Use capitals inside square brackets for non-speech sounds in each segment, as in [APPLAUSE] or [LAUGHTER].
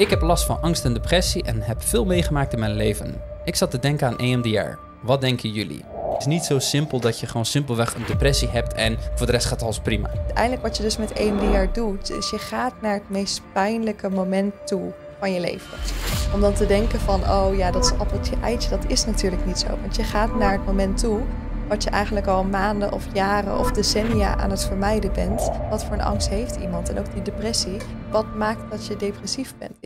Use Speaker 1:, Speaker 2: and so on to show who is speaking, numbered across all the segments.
Speaker 1: Ik heb last van angst en depressie en heb veel meegemaakt in mijn leven. Ik zat te denken aan EMDR. Wat denken jullie? Het is niet zo simpel dat je gewoon simpelweg een depressie hebt en voor de rest gaat alles prima.
Speaker 2: Uiteindelijk wat je dus met EMDR doet, is je gaat naar het meest pijnlijke moment toe van je leven. Om dan te denken van, oh ja, dat is appeltje eitje, dat is natuurlijk niet zo. Want je gaat naar het moment toe wat je eigenlijk al maanden of jaren of decennia aan het vermijden bent. Wat voor een angst heeft iemand en ook die depressie. Wat maakt dat je depressief bent?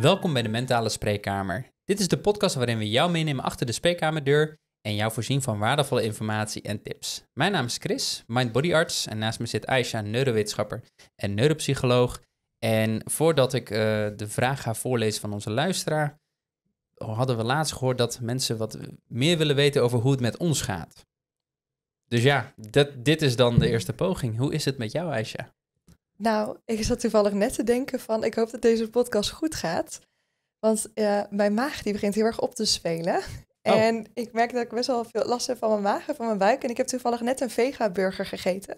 Speaker 1: Welkom bij de Mentale Spreekkamer. Dit is de podcast waarin we jou meenemen achter de spreekkamerdeur en jou voorzien van waardevolle informatie en tips. Mijn naam is Chris, mindbodyarts en naast me zit Aisha, neurowetenschapper en neuropsycholoog. En voordat ik eh, de vraag ga voorlezen van onze luisteraar, hadden we laatst gehoord dat mensen wat meer willen weten over hoe het met ons gaat. Dus ja, dit is dan de eerste poging. Hoe is het met jou, Aisha?
Speaker 2: Nou, ik zat toevallig net te denken van, ik hoop dat deze podcast goed gaat. Want mijn maag die begint heel erg op te spelen. Oh. En ik merk dat ik best wel veel last heb van mijn maag en van mijn buik. En ik heb toevallig net een vega-burger gegeten.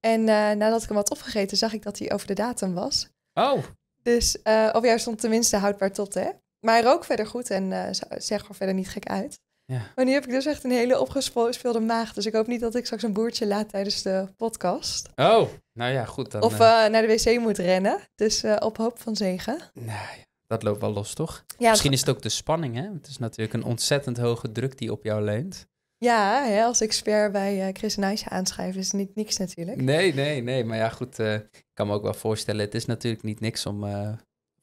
Speaker 2: En eh, nadat ik hem had opgegeten, zag ik dat hij over de datum was. Oh. Dus, uh, of juist stond tenminste houdbaar tot, hè? maar ook rook verder goed en eh, zeg zeg er verder niet gek uit. Ja. Maar nu heb ik dus echt een hele opgespeelde maag. Dus ik hoop niet dat ik straks een boertje laat tijdens de podcast.
Speaker 1: Oh, nou ja, goed. Dan, of
Speaker 2: eh, eh, naar de wc moet rennen. Dus op hoop van zegen.
Speaker 1: Nee, nou dat loopt wel los, toch? Misschien is het ook de spanning, hè? Het is natuurlijk een ontzettend hoge druk die op jou leent.
Speaker 2: Ja, hè, als expert bij Chris Nijsje aanschrijf, is niet niks natuurlijk.
Speaker 1: Nee, nee, nee. Maar ja, goed. ik kan me ook wel voorstellen, het is natuurlijk niet niks om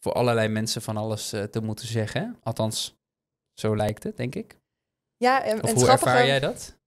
Speaker 1: voor allerlei mensen van alles eh, te moeten zeggen. Althans, zo lijkt het, denk ik.
Speaker 2: Ja, en, hoe ervaar jij dat?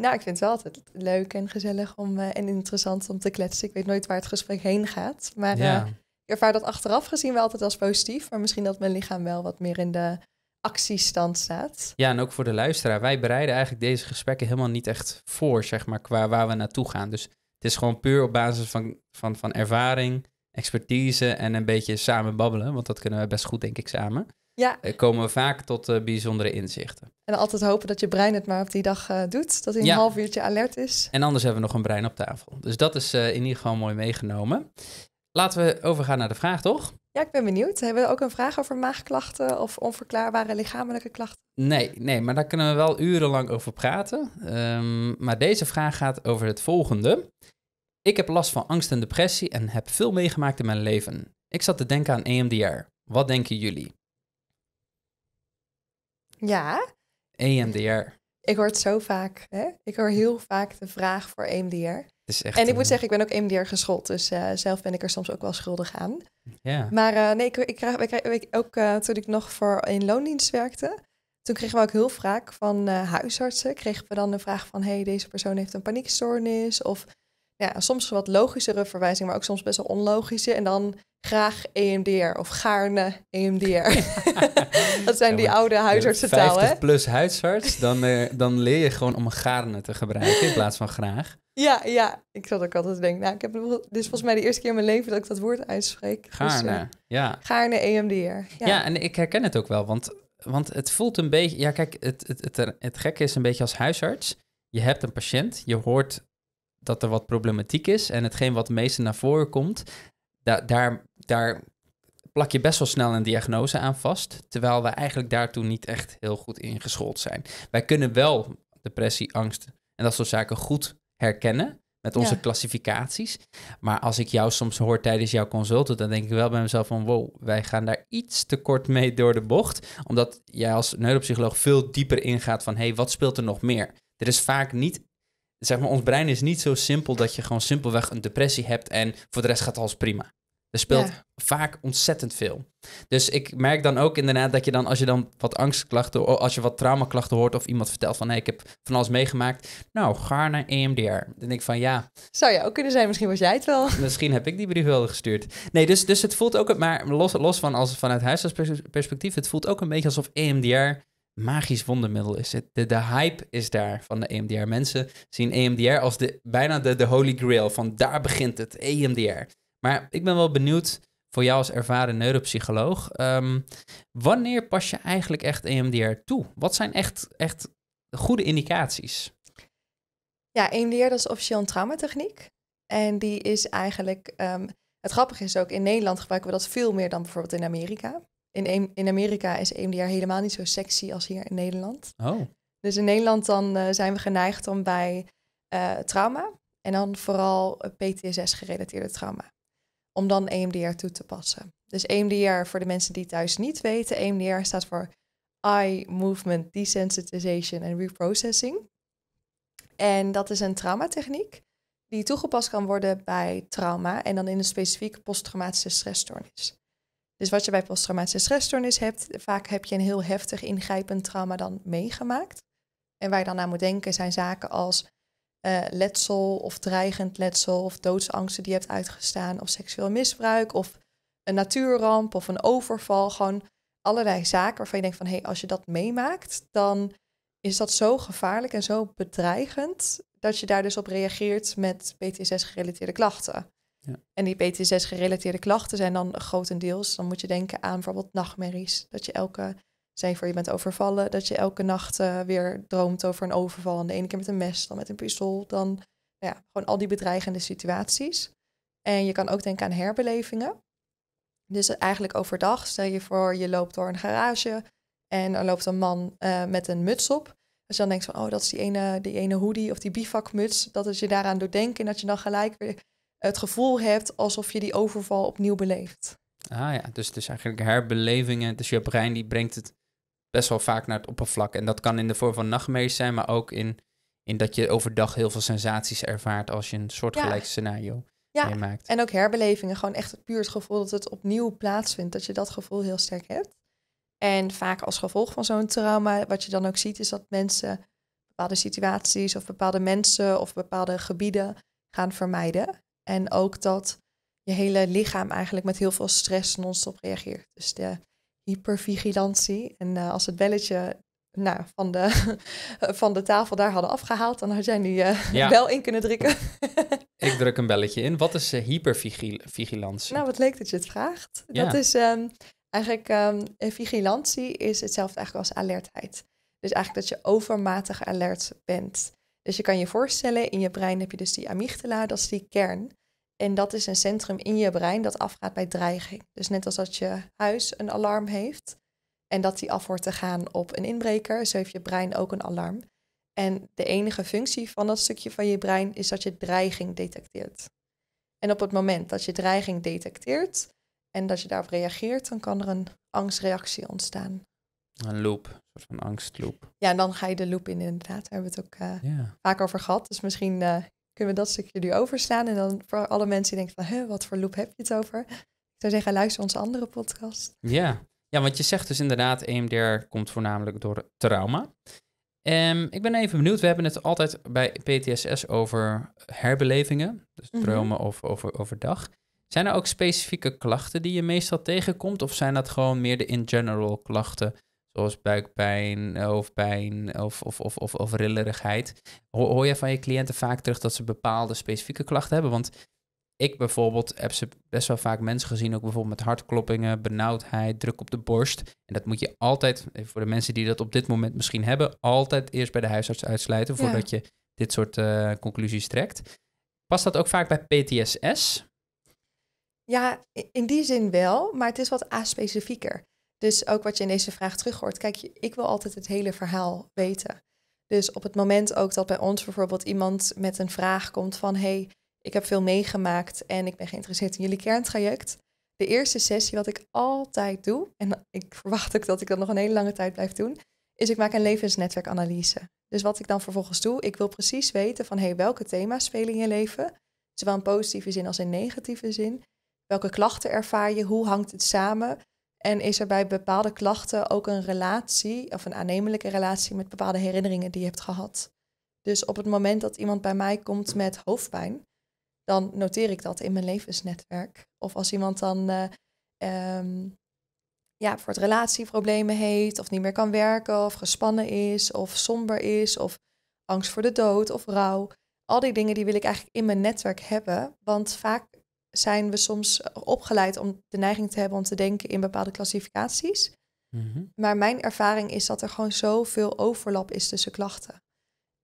Speaker 2: Nou, ik vind het wel altijd leuk en gezellig om, eh, en interessant om te kletsen. Ik weet nooit waar het gesprek heen gaat. Maar eh, ik ervaar dat achteraf gezien wel altijd als positief. Maar misschien dat mijn lichaam wel wat meer in de actiestand staat.
Speaker 1: Ja, en ook voor de luisteraar. Wij bereiden eigenlijk deze gesprekken helemaal niet echt voor, zeg maar, qua waar we naartoe gaan. Dus het is gewoon puur op basis van, van, van ervaring expertise en een beetje samen babbelen. Want dat kunnen we best goed, denk ik, samen. Ja. Eh, komen we vaak tot eh, bijzondere inzichten.
Speaker 2: En altijd hopen dat je brein het maar op die dag eh, doet. Dat hij een half uurtje alert is.
Speaker 1: En anders hebben we nog een brein op tafel. Dus dat is in ieder geval mooi meegenomen. Laten we overgaan naar de vraag, toch?
Speaker 2: Ja, ik ben benieuwd. Hebben we ook een vraag over maagklachten of onverklaarbare lichamelijke klachten?
Speaker 1: Nee, nee, maar daar kunnen we wel urenlang over praten. Ehm, maar deze vraag gaat over het volgende. Ik heb last van angst en depressie en heb veel meegemaakt in mijn leven. Ik zat te denken aan EMDR. Wat denken jullie? Ja. EMDR.
Speaker 2: Ik hoor het zo vaak. Hè? Ik hoor heel vaak de vraag voor EMDR. Is echt, en ik moet zeggen, ik ben ook EMDR geschoold. Dus eh, zelf ben ik er soms ook wel schuldig aan. Yeah. Maar eh, nee, ik, ik, krijg, ik, ik ook eh, toen ik nog voor in loondienst werkte. Toen kregen we ook heel vaak van huisartsen. Kregen we dan de vraag van, hey, deze persoon heeft een paniekstoornis. Of ja, soms wat logischere verwijzing maar ook soms best wel onlogische. En dan graag EMDR of gaarne EMDR. [LAUGHS] dat zijn die oude huisartsentaal, hè?
Speaker 1: plus huisarts, dan, eh, dan leer je gewoon om gaarne te gebruiken in plaats van graag.
Speaker 2: Ja, ja. Ik zat ook altijd denken, nou, ik heb, dit is volgens mij de eerste keer in mijn leven dat ik dat woord uitspreek. Dus, gaarne, eh, ja. Gaarne EMDR. Ja. ja,
Speaker 1: en ik herken het ook wel, want, want het voelt een beetje... Ja, kijk, het, het, het, het, het gekke is een beetje als huisarts. Je hebt een patiënt, je hoort dat er wat problematiek is. En hetgeen wat het meeste naar voren komt, daar, daar plak je best wel snel een diagnose aan vast. Terwijl we eigenlijk daartoe niet echt heel goed in zijn. Wij kunnen wel depressie, angst en dat soort zaken goed herkennen met onze klassificaties. Maar als ik jou soms hoor tijdens jouw consulten, dan denk ik wel bij mezelf van wow, wij gaan daar iets te kort mee door de bocht. Omdat jij als neuropsycholoog veel dieper ingaat van hé, hey, wat speelt er nog meer? Er is vaak niet zeg maar, ons brein is niet zo simpel dat je gewoon simpelweg een depressie hebt en voor de rest gaat alles prima. Er speelt vaak ontzettend veel. Dus ik merk dan ook inderdaad dat je dan, als je dan wat angstklachten, als je wat traumaklachten hoort of iemand vertelt van hé, ik heb van alles meegemaakt. Nou, ga naar EMDR. Dan denk ik van ja.
Speaker 2: Zou je ook kunnen zijn, misschien was jij het wel. [LAUGHS]
Speaker 1: Misschien heb ik die brief wel gestuurd. Nee, dus, dus het voelt ook, maar los, los van als vanuit huisartsperspectief, het voelt ook een beetje alsof EMDR magisch wondermiddel is. Het, de, hype is daar van de EMDR. Mensen zien EMDR als de, bijna de, de holy grail. Van daar begint het, EMDR. Maar ik ben wel benieuwd voor jou als ervaren neuropsycholoog. Ehm, wanneer pas je eigenlijk echt EMDR toe? Wat zijn echt, echt goede indicaties?
Speaker 2: Ja, EMDR dat is officieel een traumatechniek. En die is eigenlijk... Ehm, het grappige is ook, in Nederland gebruiken we dat veel meer dan bijvoorbeeld in Amerika in, in Amerika is EMDR helemaal niet zo sexy als hier in Nederland. Oh. Dus in Nederland dan eh, zijn we geneigd om bij eh, trauma en dan vooral eh, PTSS-gerelateerde trauma, om dan EMDR toe te passen. Dus EMDR, voor de mensen die thuis niet weten, EMDR staat voor Eye Movement Desensitization and Reprocessing. En dat is een traumatechniek die toegepast kan worden bij trauma en dan in een specifieke posttraumatische stressstoornis. Dus wat je bij posttraumatische stressstoornis hebt, vaak heb je een heel heftig ingrijpend trauma dan meegemaakt. En waar je dan aan moet denken zijn zaken als eh, letsel of dreigend letsel of doodsangsten die je hebt uitgestaan of seksueel misbruik of een natuurramp of een overval. Gewoon allerlei zaken waarvan je denkt van hé, hey, als je dat meemaakt, dan is dat zo gevaarlijk en zo bedreigend dat je daar dus op reageert met PTSS-gerelateerde klachten. Ja. En die PTSS-gerelateerde klachten zijn dan grotendeels, dan moet je denken aan bijvoorbeeld nachtmerries. Dat je elke, zijn voor je bent overvallen, dat je elke nacht eh, weer droomt over een overval. En de ene keer met een mes, dan met een pistool, dan nou ja, gewoon al die bedreigende situaties. En je kan ook denken aan herbelevingen. Dus eigenlijk overdag, stel je voor, je loopt door een garage en er loopt een man eh, met een muts op. Als dus je dan denkt van, oh, dat is die ene, die ene hoodie of die bivakmuts, dat als je daaraan doet denken, dat je dan gelijk weer het gevoel hebt alsof je die overval opnieuw beleeft.
Speaker 1: Ah ja, dus het eigenlijk herbelevingen. Dus je brein die brengt het best wel vaak naar het oppervlak. En dat kan in de vorm van nachtmerries zijn, maar ook in, in dat je overdag heel veel sensaties ervaart als je een soortgelijk scenario scenario ja. meemaakt.
Speaker 2: En ook herbelevingen, gewoon echt het puur het gevoel dat het opnieuw plaatsvindt, dat je dat gevoel heel sterk hebt. En vaak als gevolg van zo'n trauma, wat je dan ook ziet, is dat mensen bepaalde situaties of bepaalde mensen of bepaalde gebieden gaan vermijden. En ook dat je hele lichaam eigenlijk met heel veel stress non-stop reageert. Dus de hypervigilantie. En uh, als het belletje nou, van, de, [LAUGHS] van de tafel daar hadden afgehaald, dan had jij nu uh, [LAUGHS] wel in kunnen drukken. [LAUGHS]
Speaker 1: Ik druk een belletje in. Wat is eh, hypervigilantie? Nou,
Speaker 2: wat leuk dat je het vraagt. Dat is ehm, eigenlijk, ehm, vigilantie is hetzelfde eigenlijk als alertheid. Dus eigenlijk dat je overmatig alert bent. Dus je kan je voorstellen, in je brein heb je dus die amygdala, dat is die kern. En dat is een centrum in je brein dat afgaat bij dreiging. Dus net als dat je huis een alarm heeft en dat die af wordt te gaan op een inbreker, zo heeft je brein ook een alarm. En de enige functie van dat stukje van je brein is dat je dreiging detecteert. En op het moment dat je dreiging detecteert en dat je daarop reageert, dan kan er een angstreactie ontstaan.
Speaker 1: Een loop, een soort van angstloop.
Speaker 2: Ja, en dan ga je de loop in, inderdaad. Daar hebben we het ook eh, vaak over gehad. Dus misschien eh, kunnen we dat stukje nu overslaan. En dan voor alle mensen die denken van, hè, wat voor loop heb je het over? Ik zou zeggen, luister onze andere podcast.
Speaker 1: Ja, ja want je zegt dus inderdaad, EMDR komt voornamelijk door trauma. Um, ik ben even benieuwd, we hebben het altijd bij PTSS over herbelevingen, dus mhm. dromen of over, overdag. Zijn er ook specifieke klachten die je meestal tegenkomt? Of zijn dat gewoon meer de in general klachten zoals buikpijn, eh, hoofdpijn of, of, of, of, of rillerigheid. Hoor, je van je cliënten vaak terug dat ze bepaalde specifieke klachten hebben? Want ik bijvoorbeeld heb ze best wel vaak mensen gezien, ook bijvoorbeeld met hartkloppingen, benauwdheid, druk op de borst. En dat moet je altijd, voor de mensen die dat op dit moment misschien hebben, altijd eerst bij de huisarts uitsluiten voordat je dit soort eh, conclusies trekt. Past dat ook vaak bij PTSS?
Speaker 2: Ja, in die zin wel, maar het is wat A-specifieker. Dus ook wat je in deze vraag terug hoort. Kijk, ik wil altijd het hele verhaal weten. Dus op het moment ook dat bij ons bijvoorbeeld iemand met een vraag komt van... hey, ik heb veel meegemaakt en ik ben geïnteresseerd in jullie kerntraject. De eerste sessie wat ik altijd doe, en ik verwacht ook dat ik dat nog een hele lange tijd blijf doen... is ik maak een levensnetwerkanalyse. Dus wat ik dan vervolgens doe, ik wil precies weten van... hey, welke thema's spelen in je leven? Zowel in positieve zin als in negatieve zin. Welke klachten ervaar je? Hoe hangt het samen? En is er bij bepaalde klachten ook een relatie of een aannemelijke relatie met bepaalde herinneringen die je hebt gehad? Dus op het moment dat iemand bij mij komt met hoofdpijn, dan noteer ik dat in mijn levensnetwerk. Of als iemand dan eh, ehm, ja, voor het relatieproblemen heeft, of niet meer kan werken, of gespannen is, of somber is, of angst voor de dood of rouw. Al die dingen die wil ik eigenlijk in mijn netwerk hebben, want vaak zijn we soms eh, opgeleid om de neiging te hebben om te denken in bepaalde klassificaties. Mhm. Maar mijn ervaring is dat er gewoon zoveel overlap is tussen klachten.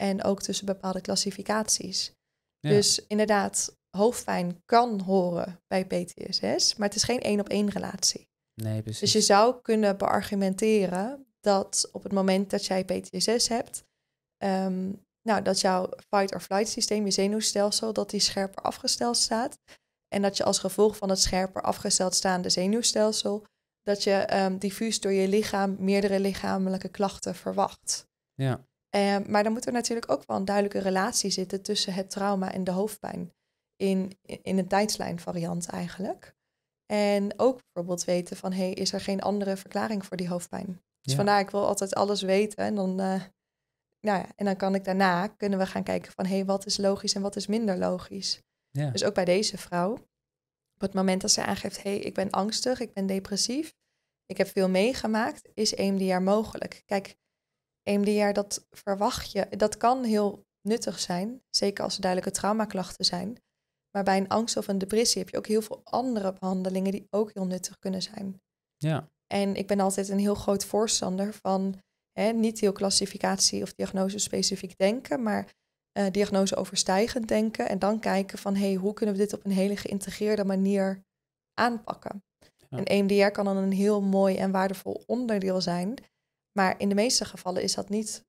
Speaker 2: En ook tussen bepaalde klassificaties. Dus inderdaad, hoofdpijn kan horen bij PTSS, maar het is geen één op één relatie. Nee, Dus je zou kunnen beargumenteren dat op het moment dat jij PTSS hebt, ehm, nou, dat jouw fight-or-flight systeem, je zenuwstelsel, dat die scherper afgesteld staat. En dat je als gevolg van het scherper afgesteld staande zenuwstelsel, dat je um, diffuus door je lichaam meerdere lichamelijke klachten verwacht. Ja. Ehm, maar dan moet er natuurlijk ook wel een duidelijke relatie zitten tussen het trauma en de hoofdpijn. In, in een tijdslijnvariant eigenlijk. En ook bijvoorbeeld weten van, hey, is er geen andere verklaring voor die hoofdpijn? Dus vandaar, ik wil altijd alles weten. En dan, eh, nou ja, en dan kan ik daarna, kunnen we gaan kijken van, hey, wat is logisch en wat is minder logisch? Ja. Dus ook bij deze vrouw, op het moment dat ze aangeeft, hé, hey, ik ben angstig, ik ben depressief, ik heb veel meegemaakt, is EMDR mogelijk? Kijk, EMDR, dat verwacht je, dat kan heel nuttig zijn, zeker als er duidelijke traumaklachten zijn. Maar bij een angst of een depressie heb je ook heel veel andere behandelingen die ook heel nuttig kunnen zijn. Ja. En ik ben altijd een heel groot voorstander van hè, niet heel klassificatie of diagnose specifiek denken, maar eh, diagnose overstijgend denken. En dan kijken van hey, hoe kunnen we dit op een hele geïntegreerde manier aanpakken. Ja. En EMDR kan dan een heel mooi en waardevol onderdeel zijn. Maar in de meeste gevallen is dat niet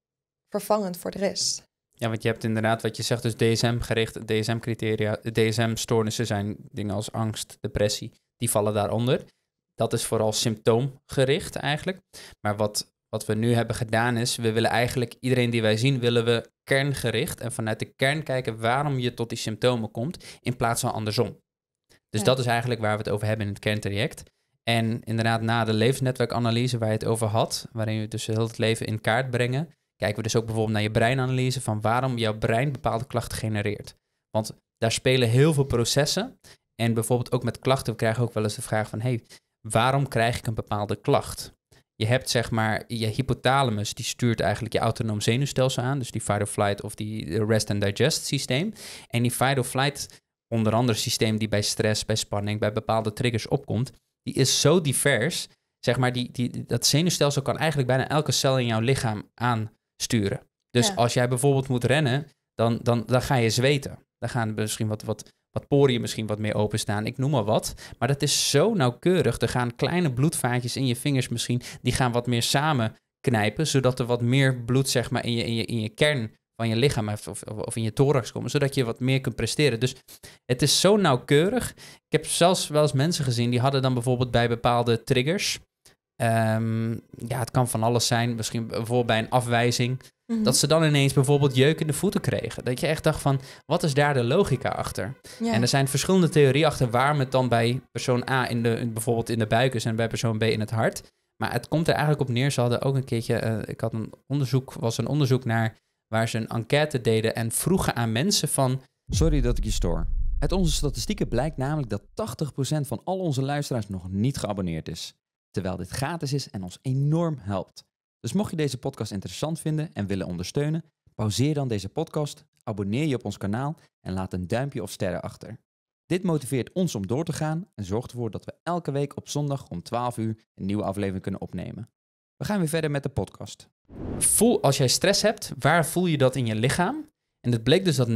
Speaker 2: vervangend voor de rest.
Speaker 1: Ja, want je hebt inderdaad wat je zegt, dus DSM-gericht, DSM-criteria, DSM-stoornissen zijn dingen als angst, depressie, die vallen daaronder. Dat is vooral symptoomgericht eigenlijk. Maar wat wat we nu hebben gedaan is, we willen eigenlijk iedereen die wij zien, willen we kerngericht en vanuit de kern kijken waarom je tot die symptomen komt, in plaats van andersom. Dus dat is eigenlijk waar we het over hebben in het kerntraject. En inderdaad, na de levensnetwerkanalyse waar je het over had, waarin we dus heel het leven in kaart brengen, kijken we dus ook bijvoorbeeld naar je breinanalyse van waarom jouw brein bepaalde klachten genereert. Want daar spelen heel veel processen. En bijvoorbeeld ook met klachten, we krijgen ook wel eens de vraag van, hey, waarom krijg ik een bepaalde klacht? je hebt zeg maar je hypothalamus, die stuurt eigenlijk je autonoom zenuwstelsel aan. Dus die fight or flight of die rest and digest systeem. En die fight or flight, onder andere systeem die bij stress, bij spanning, bij bepaalde triggers opkomt, die is zo divers. Zeg maar, die, die, dat zenuwstelsel kan eigenlijk bijna elke cel in jouw lichaam aansturen. Dus als jij bijvoorbeeld moet rennen, dan, dan, dan ga je zweten. Dan gaan misschien wat, wat wat poriën misschien wat meer openstaan, ik noem maar wat. Maar dat is zo nauwkeurig. Er gaan kleine bloedvaatjes in je vingers misschien, die gaan wat meer samen knijpen, zodat er wat meer bloed zeg maar, in, je, in, je, in je kern van je lichaam of, of, of in je thorax komt, zodat je wat meer kunt presteren. Dus het is zo nauwkeurig. Ik heb zelfs wel eens mensen gezien die hadden dan bijvoorbeeld bij bepaalde triggers. Ehm, ja, het kan van alles zijn. Misschien bijvoorbeeld bij een afwijzing. Mhm. Dat ze dan ineens bijvoorbeeld jeuk in de voeten kregen. Dat je echt dacht van, wat is daar de logica achter? En er zijn verschillende theorieën achter waarom het dan bij persoon A in de, bijvoorbeeld in de buik is en bij persoon B in het hart. Maar het komt er eigenlijk op neer. Ze hadden ook een keertje, eh, ik had een onderzoek, was een onderzoek naar waar ze een enquête deden en vroegen aan mensen van... Sorry dat ik je stoor. Uit onze statistieken blijkt namelijk dat 80% van al onze luisteraars nog niet geabonneerd is. Terwijl dit gratis is en ons enorm helpt. Dus mocht je deze podcast interessant vinden en willen ondersteunen, pauzeer dan deze podcast, abonneer je op ons kanaal en laat een duimpje of sterren achter. Dit motiveert ons om door te gaan en zorgt ervoor dat we elke week op zondag om 12 uur een nieuwe aflevering kunnen opnemen. We gaan weer verder met de podcast. Voel, als jij stress hebt, waar voel je dat in je lichaam? En het bleek dus dat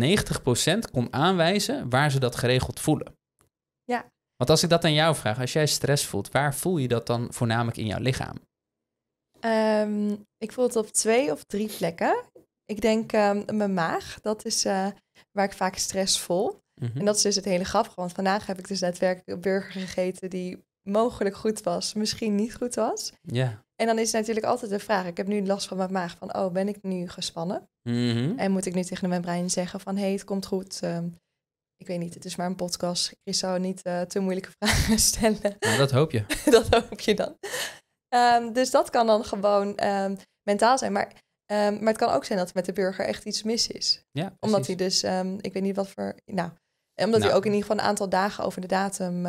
Speaker 1: 90% kon aanwijzen waar ze dat geregeld voelen. Ja. Want als ik dat aan jou vraag, als jij stress voelt, waar voel je dat dan voornamelijk in jouw lichaam?
Speaker 2: Ehm, ik voel het op twee of drie plekken. Ik denk ehm, mijn maag, dat is eh, waar ik vaak stress voel. Mhm. En dat is dus het hele grappige, want vandaag heb ik dus daadwerkelijk een burger gegeten die mogelijk goed was, misschien niet goed was. Ja. En dan is het natuurlijk altijd de vraag, ik heb nu last van mijn maag, van oh, ben ik nu gespannen?
Speaker 1: Mhm. En
Speaker 2: moet ik nu tegen mijn brein zeggen van hé, hey, het komt goed. Ehm, ik weet niet, het is maar een podcast. Ik zou niet eh, te moeilijke [LAUGHS] vragen stellen. Nou, dat hoop je. [LAUGHS] dat hoop je dan. Ehm, dus dat kan dan gewoon ehm, mentaal zijn. Maar, ehm, maar het kan ook zijn dat er met de burger echt iets mis is. Ja, omdat hij dus, ik weet niet wat voor. Nou, omdat hij nou. ook in ieder geval een aantal dagen over de datum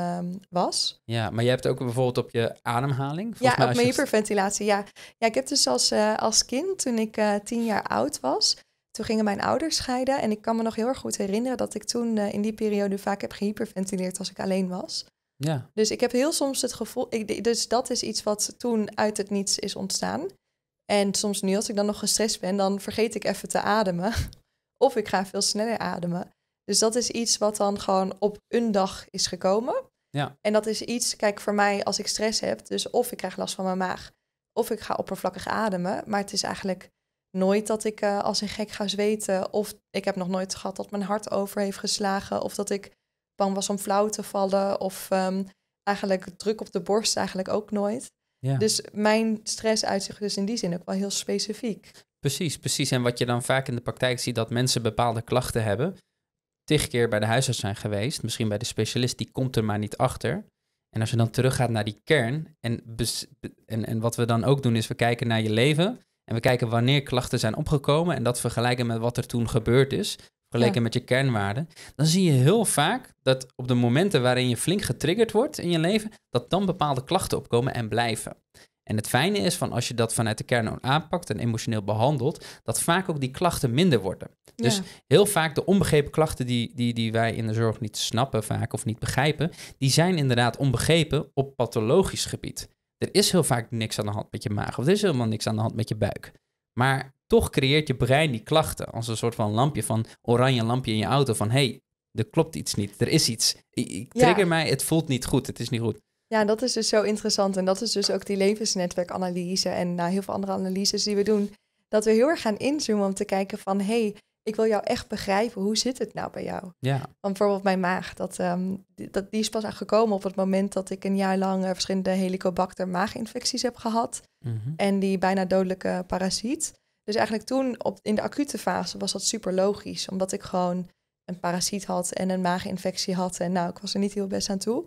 Speaker 2: was.
Speaker 1: Ja, maar je hebt ook bijvoorbeeld op je ademhaling. Ja, mij op mijn
Speaker 2: hyperventilatie. Ja. ja, ik heb dus als, eh, als kind, toen ik eh, tien jaar oud was, toen gingen mijn ouders scheiden. En ik kan me nog heel erg goed herinneren dat ik toen eh, in die periode vaak heb gehyperventileerd als ik alleen was. Ja. Dus ik heb heel soms het gevoel, ik, dus dat is iets wat toen uit het niets is ontstaan. En soms nu, als ik dan nog gestrest ben, dan vergeet ik even te ademen. [LAUGHS] Of ik ga veel sneller ademen. Dus dat is iets wat dan gewoon op een dag is gekomen. Ja. En dat is iets, kijk, voor mij als ik stress heb, dus of ik krijg last van mijn maag, of ik ga oppervlakkig ademen. Maar het is eigenlijk nooit dat ik eh, als een gek ga zweten. Of ik heb nog nooit gehad dat mijn hart over heeft geslagen. Of dat ik bang was om flauw te vallen of ehm, eigenlijk druk op de borst eigenlijk ook nooit. Dus mijn stress uitzicht dus in die zin ook wel heel specifiek.
Speaker 1: Precies, precies. En wat je dan vaak in de praktijk ziet, dat mensen bepaalde klachten hebben, tig keer bij de huisarts zijn geweest, misschien bij de specialist, die komt er maar niet achter. En als je dan teruggaat naar die kern, en, en, en wat we dan ook doen is we kijken naar je leven en we kijken wanneer klachten zijn opgekomen en dat vergelijken met wat er toen gebeurd is vergeleken met je kernwaarden, dan zie je heel vaak dat op de momenten waarin je flink getriggerd wordt in je leven, dat dan bepaalde klachten opkomen en blijven. En het fijne is van als je dat vanuit de kern aanpakt en emotioneel behandelt, dat vaak ook die klachten minder worden. Dus heel vaak de onbegrepen klachten die, die, die wij in de zorg niet snappen vaak of niet begrijpen, die zijn inderdaad onbegrepen op pathologisch gebied. Er is heel vaak niks aan de hand met je maag of er is helemaal niks aan de hand met je buik. Maar toch creëert je brein die klachten als een soort van lampje van oranje lampje in je auto van hey, er klopt iets niet, er is iets. Ik, trigger mij, het voelt niet goed, het is niet goed.
Speaker 2: Ja, dat is dus zo interessant en dat is dus ook die levensnetwerkanalyse en nou, heel veel andere analyses die we doen, dat we heel erg gaan inzoomen om te kijken van hey, ik wil jou echt begrijpen, hoe zit het nou bij jou? Ja. Want bijvoorbeeld mijn maag, dat, ehm, die, dat, die is pas gekomen op het moment dat ik een jaar lang eh, verschillende helicobacter maaginfecties heb gehad. Mhm. En die bijna dodelijke parasiet. Dus eigenlijk toen op, in de acute fase was dat super logisch, omdat ik gewoon een parasiet had en een maaginfectie had. En nou, ik was er niet heel best aan toe.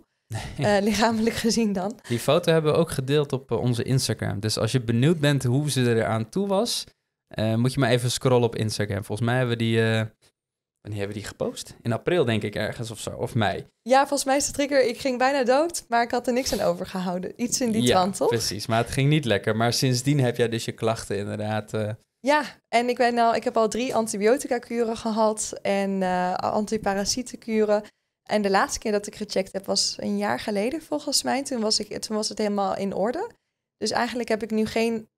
Speaker 2: Eh, lichamelijk gezien dan.
Speaker 1: Die foto hebben we ook gedeeld op eh, onze Instagram. Dus als je benieuwd bent hoe ze aan toe was, eh, moet je maar even scrollen op Instagram. Volgens mij hebben we die Wanneer hebben die gepost? In april denk ik ergens of zo, of mei.
Speaker 2: Ja, volgens mij is de trigger, ik ging bijna dood, maar ik had er niks aan overgehouden. Iets in die ja, trant, toch?
Speaker 1: precies. Maar het ging niet lekker. Maar sindsdien heb jij dus je klachten inderdaad. Eh,
Speaker 2: ja, en ik, ben nou, ik heb al drie antibiotica-kuren gehad en uh, eh, antiparasietenkuren. En de laatste keer dat ik gecheckt heb was een jaar geleden volgens mij. Toen was, ik, toen was het helemaal in orde. Dus eigenlijk heb ik nu geen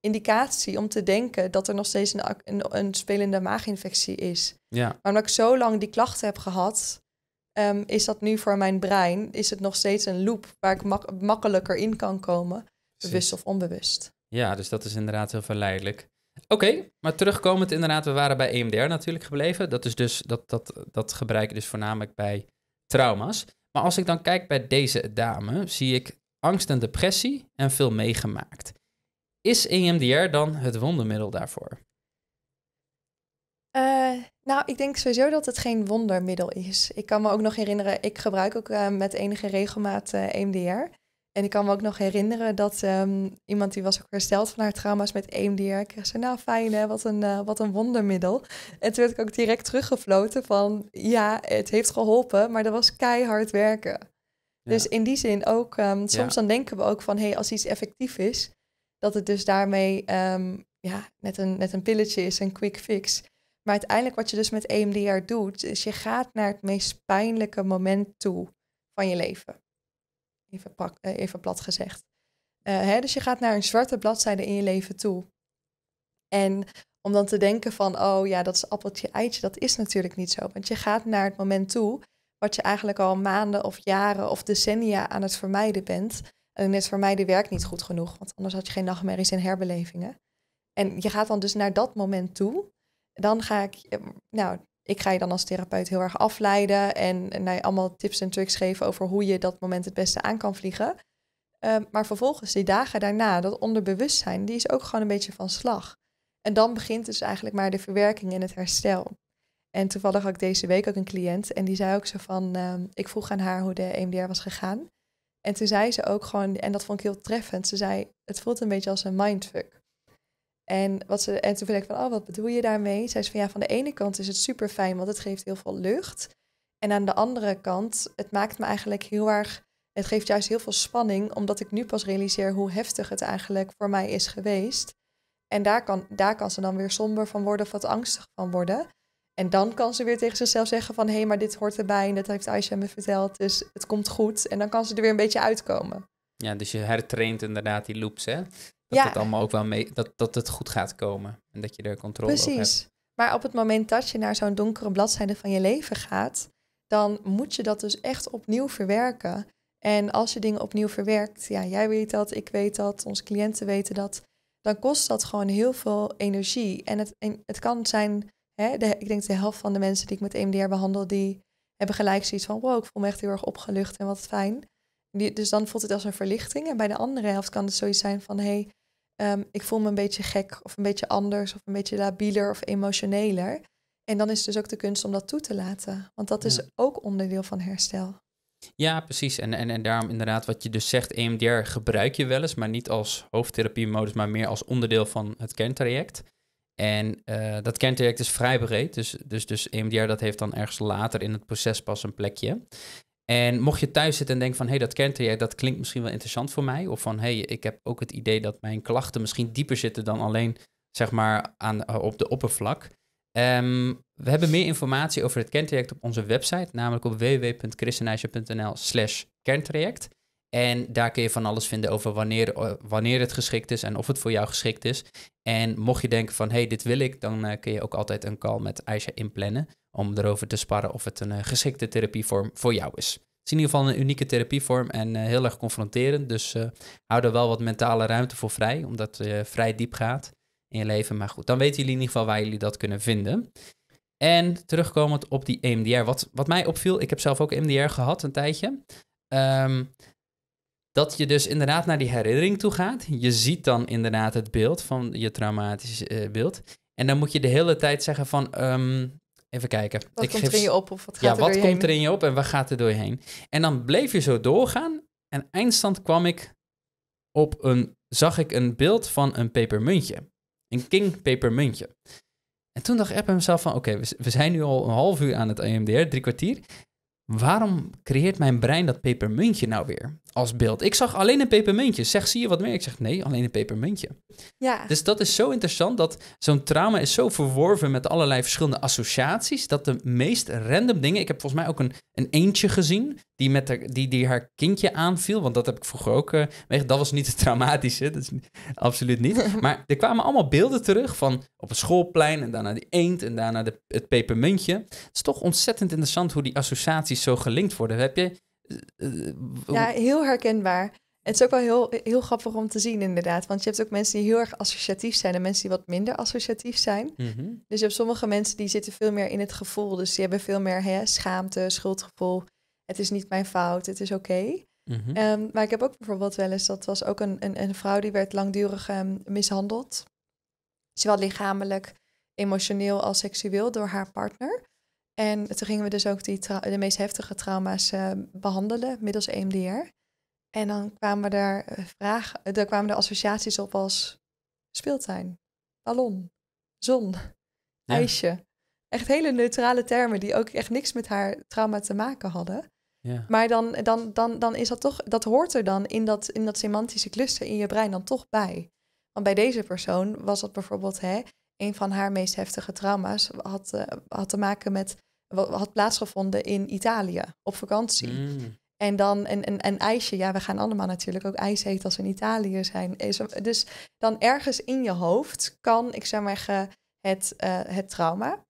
Speaker 2: indicatie om te denken dat er nog steeds een, een, spelende maaginfectie is. Ja. Maar omdat ik zo lang die klachten heb gehad, ehm, is dat nu voor mijn brein is het nog steeds een loop waar ik makkelijker in kan komen, bewust of onbewust.
Speaker 1: Ja, dus dat is inderdaad heel verleidelijk. Oké, maar terugkomend inderdaad, we waren bij EMDR natuurlijk gebleven. Dat, is dus, dat, dat, dat gebruik ik dus voornamelijk bij trauma's. Maar als ik dan kijk bij deze dame, zie ik angst en depressie en veel meegemaakt. Is EMDR dan het wondermiddel daarvoor?
Speaker 2: Eh, nou, ik denk sowieso dat het geen wondermiddel is. Ik kan me ook nog herinneren, ik gebruik ook eh, met enige regelmaat EMDR. Eh, e en ik kan me ook nog herinneren dat ehm, iemand die was ook hersteld van haar trauma's met EMDR. Ik zei, nou fijn hè, wat een, wat een wondermiddel. En toen werd ik ook direct teruggefloten van, ja, het heeft geholpen, maar dat was keihard werken. Dus in die zin ook, ehm, soms dan denken we ook van, hé, hey, als iets effectief is, dat het dus daarmee ehm, ja, net, een, net een pilletje is, een quick fix. Maar uiteindelijk wat je dus met EMDR doet, is je gaat naar het meest pijnlijke moment toe van je leven. Even, pak, eh, even plat gezegd. Eh, hè, dus je gaat naar een zwarte bladzijde in je leven toe. En om dan te denken van, oh ja, dat is appeltje eitje, dat is natuurlijk niet zo. Want je gaat naar het moment toe wat je eigenlijk al maanden of jaren of decennia aan het vermijden bent. En net voor mij, de werkt niet goed genoeg. Want anders had je geen nachtmerries en herbelevingen. En je gaat dan dus naar dat moment toe. Dan ga ik, eh, nou, ik ga je dan als therapeut heel erg afleiden. En, en allemaal tips en tricks geven over hoe je dat moment het beste aan kan vliegen. Ehm, maar vervolgens, die dagen daarna, dat onderbewustzijn, die is ook gewoon een beetje van slag. En dan begint dus eigenlijk maar de verwerking en het herstel. En toevallig had ik deze week ook een cliënt en die zei ook zo van, ehm, ik vroeg aan haar hoe de EMDR was gegaan. En toen zei ze ook gewoon, en dat vond ik heel treffend, ze zei, het voelt een beetje als een mindfuck. En, wat ze, en toen vond ik van, oh, wat bedoel je daarmee? Zei ze van, ja, van de ene kant is het super fijn, want het geeft heel veel lucht. En aan de andere kant, het maakt me eigenlijk heel erg, het geeft juist heel veel spanning, omdat ik nu pas realiseer hoe heftig het eigenlijk voor mij is geweest. En daar kan, daar kan ze dan weer somber van worden of wat angstig van worden. En dan kan ze weer tegen zichzelf zeggen van... hé, hey, maar dit hoort erbij en dat heeft Aisha me verteld. Dus het komt goed. En dan kan ze er weer een beetje uitkomen.
Speaker 1: Ja, dus je hertraint inderdaad die loops, hè? Dat het allemaal ook wel mee... Dat, dat het goed gaat komen. En dat je er controle hebt. Precies.
Speaker 2: Maar op het moment dat je naar zo'n donkere bladzijde van je leven gaat... dan moet je dat dus echt opnieuw verwerken. En als je dingen opnieuw verwerkt... ja, jij weet dat, ik weet dat, onze cliënten weten dat... dan kost dat gewoon heel veel energie. En het, en het kan zijn Hè, de, ik denk de helft van de mensen die ik met EMDR behandel, die hebben gelijk zoiets van, wow, ik voel me echt heel erg opgelucht en wat fijn. dus dan voelt het als een verlichting. En bij de andere helft kan het zoiets zijn van, hey, ehm, ik voel me een beetje gek of een beetje anders of een beetje labieler of emotioneler. En dan is het dus ook de kunst om dat toe te laten. Want dat is ook onderdeel van herstel.
Speaker 1: Ja, precies. En, en, en daarom inderdaad wat je dus zegt, EMDR gebruik je wel eens, maar niet als hoofdtherapiemodus, maar meer als onderdeel van het kerntraject. En eh, dat kerntraject is vrij breed. Dus, dus, dus EMDR dat heeft dan ergens later in het proces pas een plekje. En mocht je thuis zitten en denken van... hé, hey, dat kerntraject dat klinkt misschien wel interessant voor mij. Of van, hé, hey, ik heb ook het idee dat mijn klachten misschien dieper zitten... dan alleen, zeg maar, aan, eh, op de oppervlak. Ehm, we hebben meer informatie over het kerntraject op onze website... namelijk op www.christenijsje.nl slash kerntraject. En daar kun je van alles vinden over wanneer, eh, wanneer het geschikt is en of het voor jou geschikt is. En mocht je denken van, hé, hey, dit wil ik, dan eh, kun je ook altijd een call met Aisha inplannen om erover te sparren of het een eh, geschikte therapievorm voor jou is. Het is in ieder geval een unieke therapievorm en heel erg confronterend. Dus hou er wel wat mentale ruimte voor vrij, omdat het vrij diep gaat in je leven. Maar goed, dan weten jullie in ieder geval waar jullie dat kunnen vinden. En terugkomend op die EMDR, wat, wat mij opviel, ik heb zelf ook EMDR gehad een tijdje. Um, dat je dus inderdaad naar die herinnering toe gaat. Je ziet dan inderdaad het beeld van je traumatisch eh, beeld. En dan moet je de hele tijd zeggen van... Ehm, even kijken. Wat komt er in je op of wat gaat ja, wat komt er in je op en wat gaat er doorheen? En dan bleef je zo doorgaan. En eindstand kwam ik op een... zag ik een beeld van een pepermuntje. Een king pepermuntje. En toen dacht App hemzelf van, oké, we, zijn nu al een half uur aan het AMDR, e drie kwartier waarom creëert mijn brein dat pepermuntje nou weer als beeld? Ik zag alleen een pepermuntje. Zeg, zie je wat meer? Ik zeg, nee, alleen een pepermuntje. Ja. Dus dat is zo interessant dat zo'n trauma is zo verworven met allerlei verschillende associaties, dat de meest random dingen, ik heb volgens mij ook een, een eentje gezien, die, met haar, die, die haar kindje aanviel, want dat heb ik vroeger ook, uh, dat was niet het traumatische, dat is [LAUGHS] absoluut niet. [LAUGHS] Maar er kwamen allemaal beelden terug van op het schoolplein en daarna die eend en daarna de, het pepermuntje. Het is toch ontzettend interessant hoe die associaties zo gelinkt worden. Heb je... Eh, eh, ja,
Speaker 2: heel herkenbaar. Het is ook wel heel, heel grappig om te zien, inderdaad. Want je hebt ook mensen die heel erg associatief zijn en mensen die wat minder associatief zijn. Mhm. Dus je hebt sommige mensen die zitten veel meer in het gevoel. Dus die hebben veel meer hè, schaamte, schuldgevoel. Het is niet mijn fout, het is oké. Mhm. Ehm, maar ik heb ook bijvoorbeeld wel eens, dat was ook een, een, een vrouw die werd langdurig ehm, mishandeld. Zowel lichamelijk, emotioneel als seksueel door haar partner. En toen gingen we dus ook die de meest heftige trauma's eh, behandelen middels EMDR. En dan kwamen er eh, vragen, er eh, kwamen er associaties op als speeltuin, ballon, zon,
Speaker 1: ijsje.
Speaker 2: Echt hele neutrale termen die ook echt niks met haar trauma te maken hadden. Ja. Maar dan, dan, dan, dan is dat toch, dat hoort er dan in dat, in dat semantische cluster in je brein dan toch bij. Want bij deze persoon was dat bijvoorbeeld, hè, een van haar meest heftige trauma's had, had te maken met had plaatsgevonden in Italië op vakantie. Mm. En dan en, en, en ijsje. Ja, we gaan allemaal natuurlijk ook ijs eten als we in Italië zijn. Dus dan ergens in je hoofd kan, ik zeg maar het, eh, het trauma,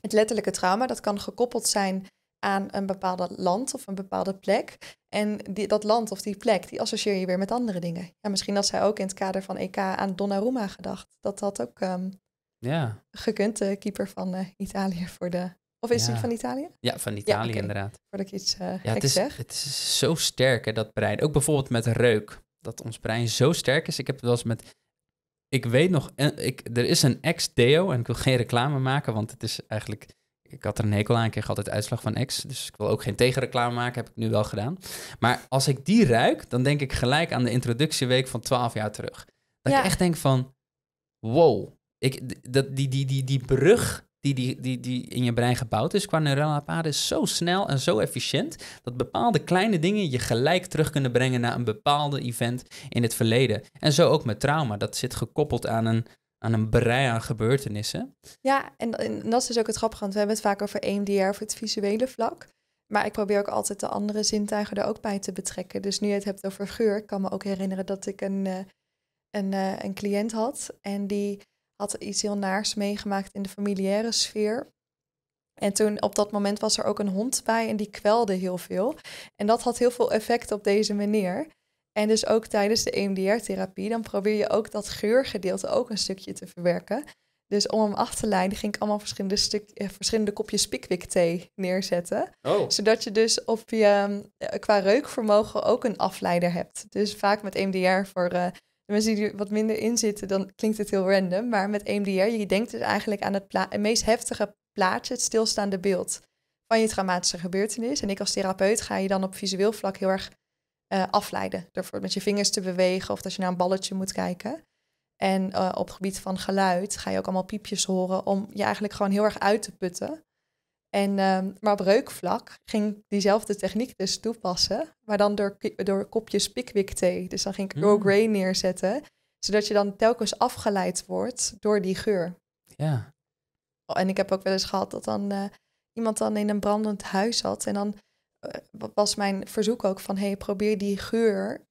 Speaker 2: het letterlijke trauma, dat kan gekoppeld zijn aan een bepaald land of een bepaalde plek. En die, dat land of die plek, die associeer je weer met andere dingen. Ja, misschien had zij ook in het kader van EK aan Donnarumma gedacht. Dat had ook ehm, ja. gekund, de keeper van eh, Italië voor de of is ja. die van Italië? Ja, van Italië inderdaad. Voordat ik iets uh, ja, het is, Het
Speaker 1: is zo sterk hè, dat brein. Ook bijvoorbeeld met reuk. Dat ons brein zo sterk is. Ik heb het wel eens met... Ik weet nog... Eh, ik, er is een ex-deo en ik wil geen reclame maken, want het is eigenlijk... Ik had er een hekel aan, ik kreeg altijd uitslag van ex. Dus ik wil ook geen tegenreclame maken, heb ik nu wel gedaan. Maar als ik die ruik, dan denk ik gelijk aan de introductieweek van 12 jaar terug. Dat ik echt denk van... Wow, ik, dat, die, die, die, die brug die, die, die, die in je brein gebouwd is qua neurale paden is zo snel en zo efficiënt dat bepaalde kleine dingen je gelijk terug kunnen brengen naar een bepaalde event in het verleden. En zo ook met trauma. Dat zit gekoppeld aan een, aan een brei aan gebeurtenissen.
Speaker 2: Ja, en, dat is dus ook het grappige, want we hebben het vaak over EMDR voor het visuele vlak. Maar ik probeer ook altijd de andere zintuigen er ook bij te betrekken. Dus nu je het hebt over geur, ik kan me ook herinneren dat ik een, eh, een, eh, een cliënt had en die had iets heel naars meegemaakt in de familiaire sfeer. En toen op dat moment was er ook een hond bij en die kwelde heel veel. En dat had heel veel effect op deze meneer. En dus ook tijdens de EMDR-therapie, dan probeer je ook dat geurgedeelte ook een stukje te verwerken. Dus om hem af te leiden, ging ik allemaal verschillende, stuk, eh, verschillende kopjes Pickwick thee neerzetten. Oh. Zodat je dus op je, eh, qua reukvermogen ook een afleider hebt. Dus vaak met EMDR voor eh, de mensen die er wat minder in zitten, dan klinkt het heel random. Maar met EMDR, je denkt dus eigenlijk aan het, meest heftige plaatje, het stilstaande beeld van je traumatische gebeurtenis. En ik als therapeut ga je dan op visueel vlak heel erg eh, afleiden. Door met je vingers te bewegen of dat je naar een balletje moet kijken. En eh, op het gebied van geluid ga je ook allemaal piepjes horen om je eigenlijk gewoon heel erg uit te putten. En, ehm, maar op reukvlak ging diezelfde techniek dus toepassen, maar dan door, door kopjes pickwick thee. Dus dan ging ik Earl mm. Grey neerzetten, zodat je dan telkens afgeleid wordt door die geur. Ja. Oh, en ik heb ook wel eens gehad dat dan eh, iemand dan in een brandend huis zat en dan eh, was mijn verzoek ook van hey, probeer die geur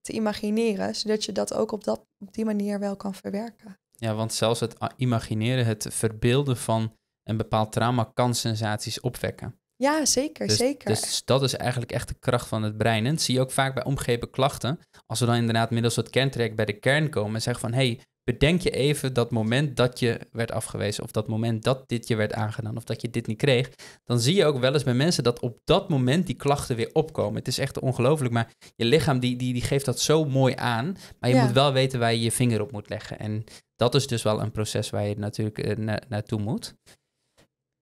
Speaker 2: te imagineren, zodat je dat ook op, dat, op die manier wel kan verwerken.
Speaker 1: Ja, want zelfs het imagineren, het verbeelden van een bepaald trauma kan sensaties opwekken. Ja, zeker, dus, zeker. Dus dat is eigenlijk echt de kracht van het brein. En dat zie je ook vaak bij omgeven klachten. Als we dan inderdaad middels dat kerntraject bij de kern komen en zeggen van... hey, bedenk je even dat moment dat je werd afgewezen... of dat moment dat dit je werd aangedaan of dat je dit niet kreeg... dan zie je ook wel eens bij mensen dat op dat moment die klachten weer opkomen. Het is echt ongelooflijk, maar je lichaam die, die, die geeft dat zo mooi aan. Maar je moet wel weten waar je je vinger op moet leggen. En dat is dus wel een proces waar je natuurlijk eh, naartoe moet.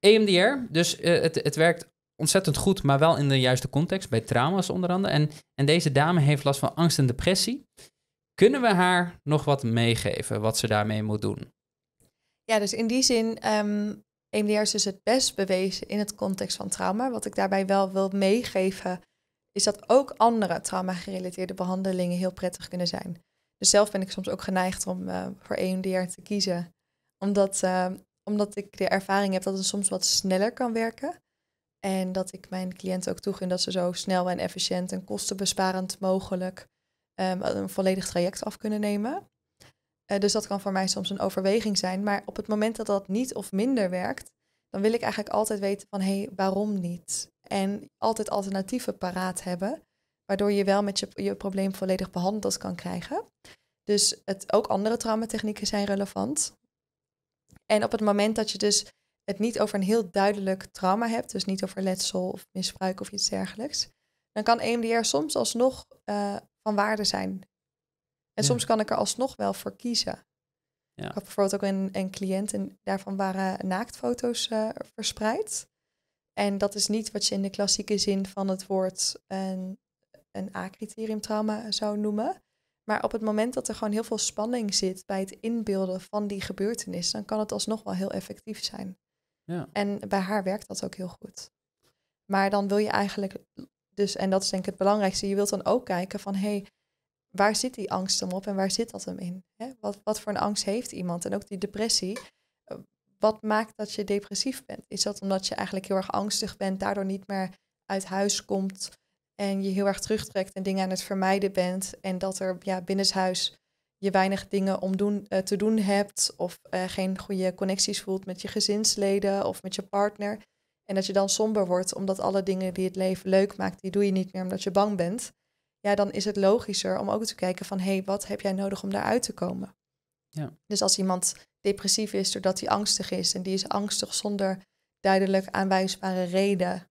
Speaker 1: EMDR, dus eh, het, het werkt ontzettend goed, maar wel in de juiste context, bij trauma's onder andere. En, en deze dame heeft last van angst en depressie. Kunnen we haar nog wat meegeven, wat ze daarmee moet doen?
Speaker 2: Ja, dus in die zin, EMDR e is dus het best bewezen in het context van trauma. Wat ik daarbij wel wil meegeven, is dat ook andere trauma-gerelateerde behandelingen heel prettig kunnen zijn. Dus zelf ben ik soms ook geneigd om eh, voor EMDR te kiezen. Omdat ehm, omdat ik de ervaring heb dat het soms wat sneller kan werken. En dat ik mijn cliënten ook toegun dat ze zo snel en efficiënt en kostenbesparend mogelijk ehm, een volledig traject af kunnen nemen. Eh, dus dat kan voor mij soms een overweging zijn. Maar op het moment dat dat niet of minder werkt, dan wil ik eigenlijk altijd weten van hé, hey, waarom niet? En altijd alternatieven paraat hebben, waardoor je wel met je, je probleem volledig behandeld kan krijgen. Dus het, ook andere traumatechnieken zijn relevant. En op het moment dat je dus het niet over een heel duidelijk trauma hebt, dus niet over letsel of misbruik of iets dergelijks, dan kan EMDR soms alsnog eh, van waarde zijn. En soms kan ik er alsnog wel voor kiezen. Ik had bijvoorbeeld ook een, een cliënt en daarvan waren naaktfoto's eh, verspreid. En dat is niet wat je in de klassieke zin van het woord een, een A-criterium trauma zou noemen. Maar op het moment dat er gewoon heel veel spanning zit bij het inbeelden van die gebeurtenis, dan kan het alsnog wel heel effectief zijn. Ja. En bij haar werkt dat ook heel goed. Maar dan wil je eigenlijk dus, en dat is denk ik het belangrijkste, je wilt dan ook kijken van hé, hey, waar zit die angst hem op en waar zit dat hem in? Hè? Wat, wat voor een angst heeft iemand? En ook die depressie, eh, wat maakt dat je depressief bent? Is dat omdat je eigenlijk heel erg angstig bent, daardoor niet meer uit huis komt? en je heel erg terugtrekt en dingen aan het vermijden bent. En dat er ja, binnenshuis je weinig dingen om doen, eh, te doen hebt of eh, geen goede connecties voelt met je gezinsleden of met je partner. En dat je dan somber wordt omdat alle dingen die het leven leuk maakt, die doe je niet meer omdat je bang bent. Ja, dan is het logischer om ook te kijken van hé, hey, wat heb jij nodig om daaruit te komen? Ja. Dus als iemand depressief is doordat hij angstig is en die is angstig zonder duidelijk aanwijsbare reden,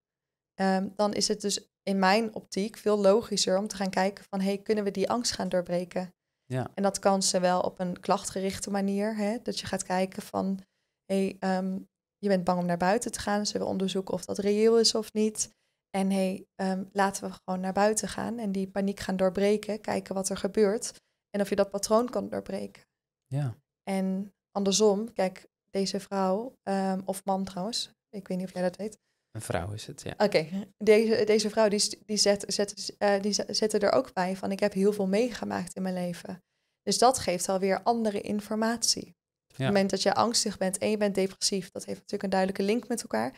Speaker 2: ehm, dan is het dus in mijn optiek veel logischer om te gaan kijken van hey, kunnen we die angst gaan doorbreken? Ja. En dat kan zowel op een klachtgerichte manier, hè, dat je gaat kijken van hey, ehm, je bent bang om naar buiten te gaan, zullen we onderzoeken of dat reëel is of niet. En hey, ehm, laten we gewoon naar buiten gaan en die paniek gaan doorbreken, kijken wat er gebeurt en of je dat patroon kan doorbreken. Ja. En andersom, kijk, deze vrouw ehm, of man trouwens, ik weet niet of jij dat weet, een vrouw is het, ja. Oké, deze, deze vrouw die, die, zet, zet, eh, die er ook bij van ik heb heel veel meegemaakt in mijn leven. Dus dat geeft alweer andere informatie. Op het moment dat je angstig bent en je bent depressief, dat heeft natuurlijk een duidelijke link met elkaar.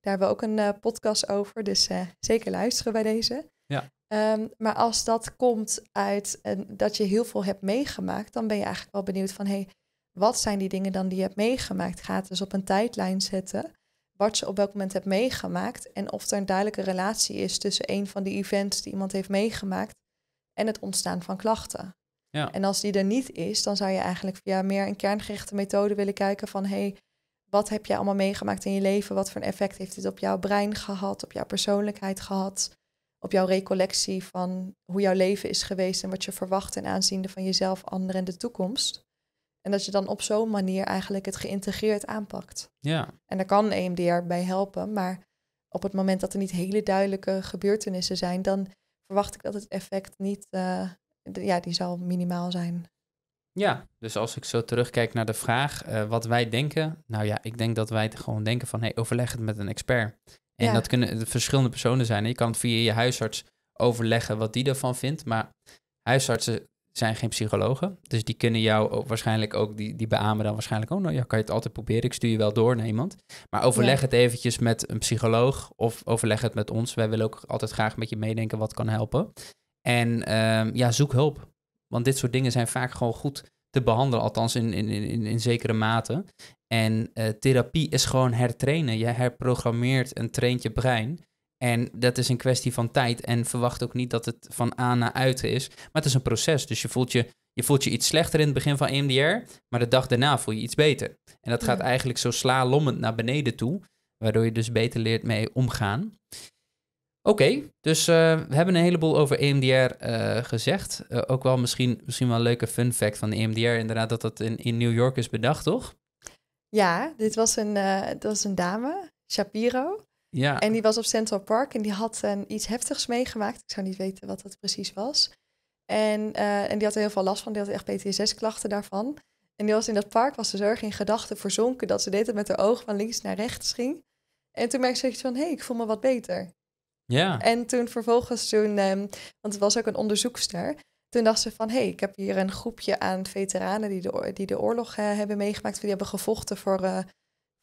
Speaker 2: Daar hebben we ook een eh, podcast over, dus eh, zeker luisteren bij deze. Ja. Ehm, maar als dat komt uit dat je heel veel hebt meegemaakt, dan ben je eigenlijk wel benieuwd van hé, hey, wat zijn die dingen dan die je hebt meegemaakt? gaat het dus op een tijdlijn zetten wat je op welk moment hebt meegemaakt en of er een duidelijke relatie is tussen een van die events die iemand heeft meegemaakt en het ontstaan van klachten. Ja. En als die er niet is, dan zou je eigenlijk via meer een kerngerichte methode willen kijken van hé, hey, wat heb jij allemaal meegemaakt in je leven? Wat voor een effect heeft dit op jouw brein gehad, op jouw persoonlijkheid gehad, op jouw recollectie van hoe jouw leven is geweest en wat je verwacht en aanzien van jezelf, anderen en de toekomst? En dat je dan op zo'n manier eigenlijk het geïntegreerd aanpakt. Ja. En daar kan EMDR bij helpen, maar op het moment dat er niet hele duidelijke gebeurtenissen zijn, dan verwacht ik dat het effect niet, eh, ja, die zal minimaal zijn.
Speaker 1: Ja, dus als ik zo terugkijk naar de vraag eh, wat wij denken, nou ja, ik denk dat wij gewoon denken van, hey, overleg het met een expert. En dat kunnen verschillende personen zijn. Je kan het via je huisarts overleggen wat die ervan vindt, maar huisartsen zijn geen psychologen. Dus die kunnen jou waarschijnlijk ook, die, die beamen dan waarschijnlijk, oh nou ja, kan je het altijd proberen, ik stuur je wel door naar iemand. Maar overleg het eventjes met een psycholoog of overleg het met ons. Wij willen ook altijd graag met je meedenken wat kan helpen. En ehm, ja, zoek hulp. Want dit soort dingen zijn vaak gewoon goed te behandelen, althans in, in, in, in zekere mate. En eh, therapie is gewoon hertrainen. Je herprogrammeert en traint je brein. En dat is een kwestie van tijd. En verwacht ook niet dat het van aan naar uit is. Maar het is een proces. Dus je voelt je, je, voelt je iets slechter in het begin van EMDR. Maar de dag daarna voel je iets beter. En dat gaat eigenlijk zo slalommend naar beneden toe. Waardoor je dus beter leert mee omgaan. Oké, dus eh, we hebben een heleboel over EMDR eh, gezegd. Eh, ook wel misschien, misschien wel een leuke fun fact van EMDR. Inderdaad, dat dat in, in New York is bedacht, toch?
Speaker 2: Ja, dit was een, dat was een dame, Shapiro. Ja. En die was op Central Park en die had een, iets heftigs meegemaakt. Ik zou niet weten wat dat precies was. En, eh, en die had er heel veel last van. Die had echt PTSS-klachten daarvan. En die was in dat park, was dus erg in gedachten verzonken... dat ze deed het met haar oog van links naar rechts ging. En toen merkte ze van, hé, hey, ik voel me wat beter. Ja. En toen vervolgens, toen, ehm, want het was ook een onderzoekster... toen dacht ze van, hé, hey, ik heb hier een groepje aan veteranen... die de, die de oorlog eh, hebben meegemaakt. Die hebben gevochten voor, uh,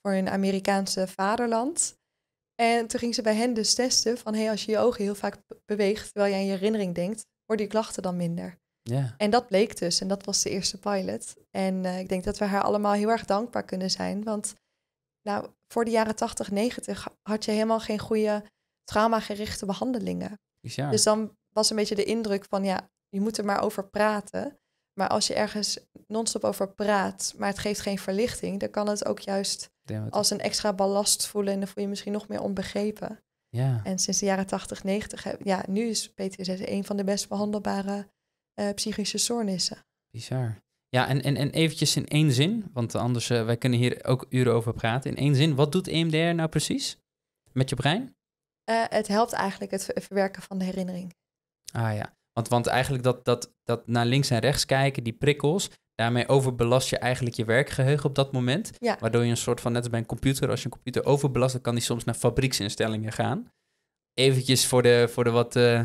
Speaker 2: voor hun Amerikaanse vaderland... En toen ging ze bij hen dus testen van hey, als je je ogen heel vaak beweegt terwijl je aan je herinnering denkt, worden die klachten dan minder. Ja. En dat bleek dus en dat was de eerste pilot. En eh, ik denk dat we haar allemaal heel erg dankbaar kunnen zijn, want nou, voor de jaren 80, 90 had je helemaal geen goede traumagerichte behandelingen. Ja. Dus dan was een beetje de indruk van ja, je moet er maar over praten. Maar als je ergens non-stop over praat, maar het geeft geen verlichting, dan kan het ook juist als een extra ballast voelen. En dan voel je misschien nog meer onbegrepen. Ja. En sinds de jaren 80, 90, ja, nu is PTSS een van de best behandelbare eh, psychische stoornissen.
Speaker 1: Bizar. Ja, en, en, en eventjes in één zin, want anders uh, wij kunnen hier ook uren over praten. In één zin, wat doet EMDR nou precies met je brein?
Speaker 2: Eh, het helpt eigenlijk het verwerken van de herinnering.
Speaker 1: Ah ja, want, want eigenlijk dat, dat, dat naar links en rechts kijken, die prikkels, daarmee overbelast je eigenlijk je werkgeheugen op dat moment. Waardoor je een soort van, net als bij een computer, als je een computer overbelast, dan kan die soms naar fabrieksinstellingen gaan. Eventjes voor de, voor de wat, eh,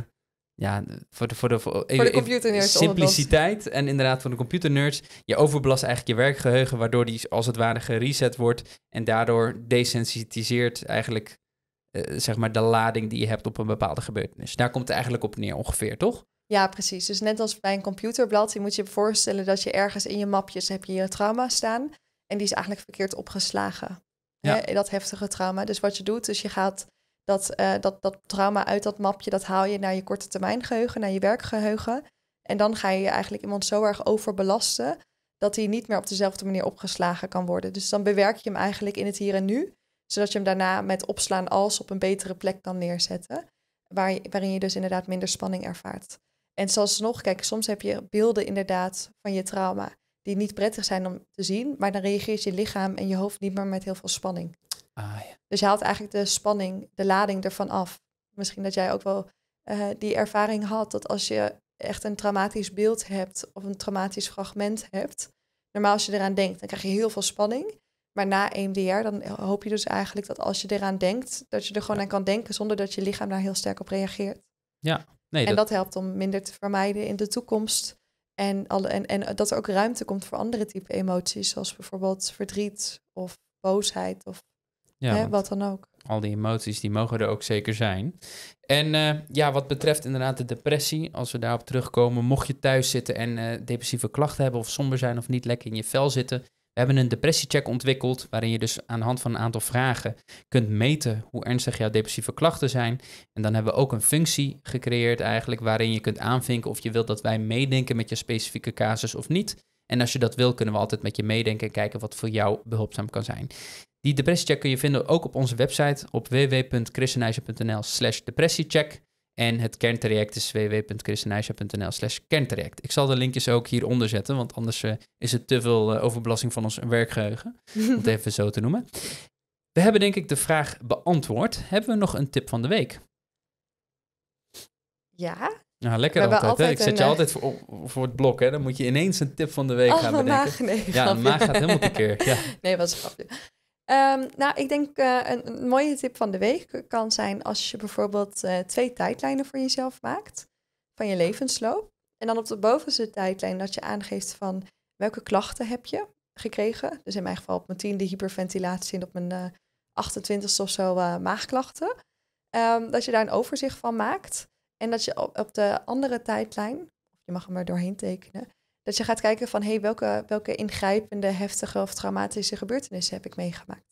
Speaker 1: ja, voor de, voor de, voor, de Simpliciteit en inderdaad voor de computernerds. Je overbelast eigenlijk je werkgeheugen, waardoor die als het ware gereset wordt en daardoor desensitiseert eigenlijk, eh, zeg maar, de lading die je hebt op een bepaalde gebeurtenis. Daar komt het eigenlijk op neer ongeveer, toch?
Speaker 2: Ja, precies. Dus net als bij een computerblad, je moet je voorstellen dat je ergens in je mapjes heb je je trauma staan. En die is eigenlijk verkeerd opgeslagen. Ja. Dat heftige trauma. Dus wat je doet, dus je gaat dat, eh, dat, dat trauma uit dat mapje, dat haal je naar je korte termijn geheugen, naar je werkgeheugen. En dan ga je eigenlijk iemand zo erg overbelasten dat hij niet meer op dezelfde manier opgeslagen kan worden. Dus dan bewerk je hem eigenlijk in het hier en nu, zodat je hem daarna met opslaan als op een betere plek kan neerzetten, je, waarin je dus inderdaad minder spanning ervaart. En zoals nog, kijk, soms heb je beelden inderdaad van je trauma die niet prettig zijn om te zien, maar dan reageert je lichaam en je hoofd niet meer met heel veel spanning. Ah, ja. Dus je haalt eigenlijk de spanning, de lading ervan af. Misschien dat jij ook wel eh, die ervaring had dat als je echt een traumatisch beeld hebt of een traumatisch fragment hebt, normaal als je eraan denkt, dan krijg je heel veel spanning. Maar na EMDR, dan hoop je dus eigenlijk dat als je eraan denkt, dat je er gewoon aan kan denken zonder dat je lichaam daar heel sterk op reageert.
Speaker 1: Ja en dat...
Speaker 2: helpt om minder te vermijden in de toekomst. En, alle, en, en dat er ook ruimte komt voor andere type emoties, zoals bijvoorbeeld verdriet of boosheid of hè, wat dan ook.
Speaker 1: Al die emoties, die mogen er ook zeker zijn. En eh, ja, wat betreft inderdaad de depressie, als we daarop terugkomen, mocht je thuis zitten en eh, depressieve klachten hebben of somber zijn of niet lekker in je vel zitten, we hebben een depressiecheck ontwikkeld, waarin je dus aan de hand van een aantal vragen kunt meten hoe ernstig jouw depressieve klachten zijn. En dan hebben we ook een functie gecreëerd eigenlijk, waarin je kunt aanvinken of je wilt dat wij meedenken met je specifieke casus of niet. En als je dat wil, kunnen we altijd met je meedenken en kijken wat voor jou behulpzaam kan zijn. Die depressiecheck kun je vinden ook op onze website op www.christenijzer.nl slash depressiecheck. En het kerntraject is www.christenijsja.nl slash kerntraject. Ik zal de linkjes ook hieronder zetten, want anders eh, is het te veel eh, overbelasting van ons werkgeheugen. om het [LAUGHS] even zo te noemen. We hebben denk ik de vraag beantwoord. Hebben we nog een tip van de week? Ja. Nou, lekker altijd, Ik zet je eh, altijd voor, voor het blok, hè? Dan moet je ineens een tip van de week oh, gaan bedenken. Maag, nee, ja, mijn maag gaat helemaal
Speaker 2: keer. Ja. [LAUGHS] Nee, wat is Ehm, nou, ik denk eh, een, een, mooie tip van de week kan zijn als je bijvoorbeeld eh, twee tijdlijnen voor jezelf maakt van je levensloop. En dan op de bovenste tijdlijn dat je aangeeft van welke klachten heb je gekregen. Dus in mijn geval op mijn tiende hyperventilatie en op mijn 28ste eh, of zo maagklachten. Ehm, dat je daar een overzicht van maakt. En dat je op, de andere tijdlijn, of je mag hem er doorheen tekenen, dat je gaat kijken van hey, welke, welke ingrijpende, heftige of traumatische gebeurtenissen heb ik meegemaakt.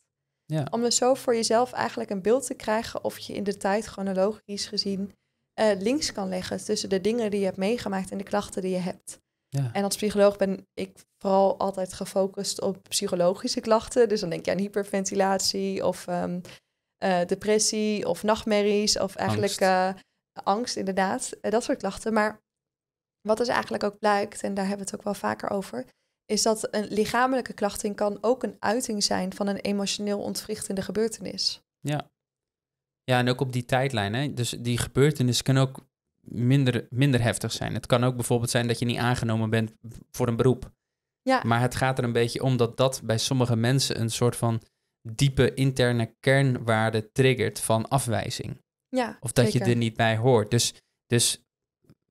Speaker 2: Ja. Om dus zo voor jezelf eigenlijk een beeld te krijgen of je in de tijd chronologisch gezien eh, links kan leggen tussen de dingen die je hebt meegemaakt en de klachten die je hebt. Ja. En als psycholoog ben ik vooral altijd gefocust op psychologische klachten. Dus dan denk je aan hyperventilatie of ehm, eh, depressie of nachtmerries of eigenlijk angst eh, inderdaad. dat soort klachten. Maar wat dus eigenlijk ook blijkt, en daar hebben we het ook wel vaker over, is dat een lichamelijke klachting kan ook een uiting zijn van een emotioneel ontwrichtende gebeurtenis.
Speaker 1: Ja. Ja, en ook op die tijdlijn. Hè? Dus die gebeurtenis kan ook minder, minder heftig zijn. Het kan ook bijvoorbeeld zijn dat je niet aangenomen bent voor een beroep. Ja. Maar het gaat er een beetje om dat dat bij sommige mensen een soort van diepe interne kernwaarde triggert van afwijzing. Ja, of dat je er niet bij hoort. Dus, dus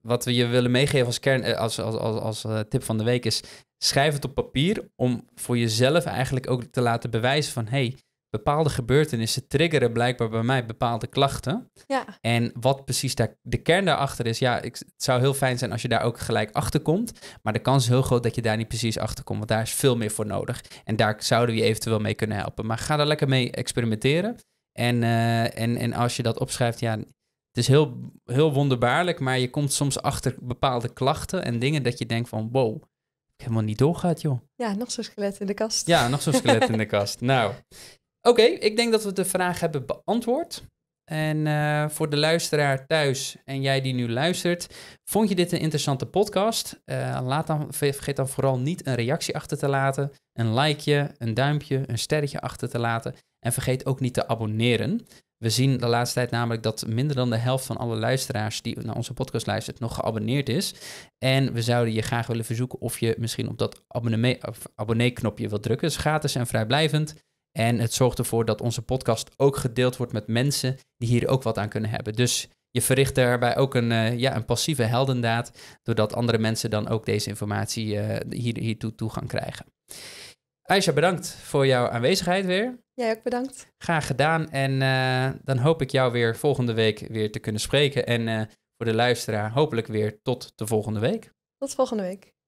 Speaker 1: wat we je willen meegeven als, kern, eh, als, als, als, als eh, tip van de week is... schrijf het op papier om voor jezelf eigenlijk ook te laten bewijzen van... hey, bepaalde gebeurtenissen triggeren blijkbaar bij mij bepaalde klachten. Ja. En wat precies daar, de kern daarachter is, ja, ik, het zou heel fijn zijn als je daar ook gelijk achter komt. Maar de kans is heel groot dat je daar niet precies achter komt, want daar is veel meer voor nodig. En daar zouden we je eventueel mee kunnen helpen. Maar ga daar lekker mee experimenteren. En, eh, en, en als je dat opschrijft, ja, het is heel, heel wonderbaarlijk, maar je komt soms achter bepaalde klachten en dingen dat je denkt van wow, ik heb helemaal niet doorgaat joh.
Speaker 2: Ja, nog zo'n skelet in
Speaker 1: de kast. Ja, nog zo'n skelet in de [LAUGHS] kast. Nou, oké, ik denk dat we de vraag hebben beantwoord. En eh, voor de luisteraar thuis en jij die nu luistert, vond je dit een interessante podcast? Eh, laat dan, vergeet dan vooral niet een reactie achter te laten, een likeje, een duimpje, een sterretje achter te laten. En vergeet ook niet te abonneren. We zien de laatste tijd namelijk dat minder dan de helft van alle luisteraars die naar onze podcast luistert nog geabonneerd is. En we zouden je graag willen verzoeken of je misschien op dat abonnee wilt drukken. Het is gratis en vrijblijvend. En het zorgt ervoor dat onze podcast ook gedeeld wordt met mensen die hier ook wat aan kunnen hebben. Dus je verricht daarbij ook een, eh, ja, een passieve heldendaad, doordat andere mensen dan ook deze informatie uh, hier, hiertoe toegang krijgen. Aisha, bedankt voor jouw aanwezigheid weer. Jij ook bedankt. Graag gedaan. En eh, dan hoop ik jou weer volgende week weer te kunnen spreken. En eh, voor de luisteraar hopelijk weer tot de volgende week.
Speaker 2: Tot volgende week.